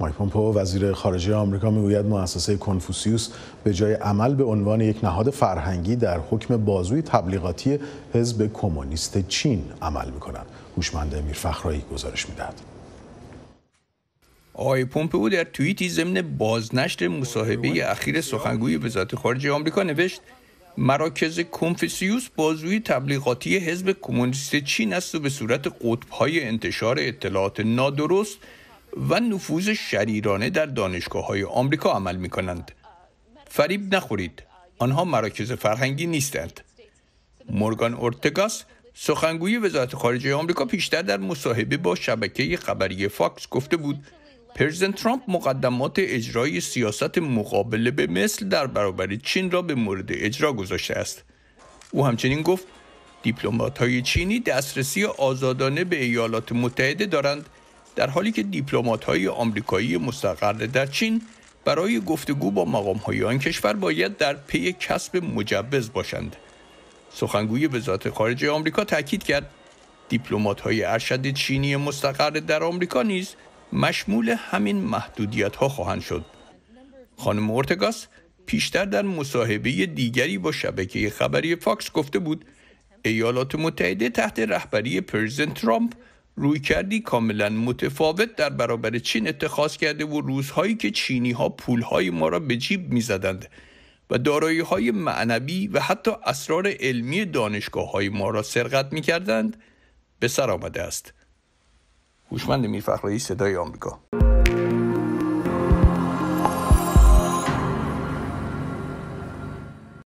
مایک پومپو وزیر خارجه آمریکا میگوید مؤسسه کنفوسیوس به جای عمل به عنوان یک نهاد فرهنگی در حکم بازوی تبلیغاتی حزب کمونیست چین عمل میکند هوشمند فخرایی گزارش میدهد آقای پومپئو در توییتی ضمن بازنشر مصاحبه اخیر سخنگوی وزارت خارجه آمریکا نوشت مراکز کنفوسیوس بازوی تبلیغاتی حزب کمونیست چین است و به صورت قطبهای انتشار اطلاعات نادرست و نفوذ شریرانه در دانشگاه های آمریکا عمل می کنند. فریب نخورید. آنها مراکز فرهنگی نیستند. مورگان اورتگاس سخنگوی وزارت خارجه آمریکا پیشتر در مصاحبه با شبکه خبری فاکس گفته بود پرزیدنت ترامپ مقدمات اجرای سیاست مقابله به مثل در برابر چین را به مورد اجرا گذاشته است او همچنین گفت های چینی دسترسی آزادانه به ایالات متحده دارند در حالی که دیپلمات های آمریکایی مستقر در چین برای گفتگو با مقام های آن کشور باید در پی کسب مجوز باشند. سخنگوی وزارت خارجه آمریکا تاکید کرد دیپلمات های ارشد چینی مستقر در آمریکا نیز مشمول همین محدودیت ها خواهند شد. خانم اورتگاس پیشتر در مصاحبه دیگری با شبکه خبری فاکس گفته بود ایالات متحده تحت رهبری پرزیدنت ترامپ روی کردی کاملا متفاوت در برابر چین اتخاذ کرده و روزهایی که چینی ها پولهای ما را به جیب می زدند و دارایی های معنوی و حتی اسرار علمی دانشگاه های ما را سرقت می کردند به سر آمده است. هوشمند میرفخرایی صدای آمریکا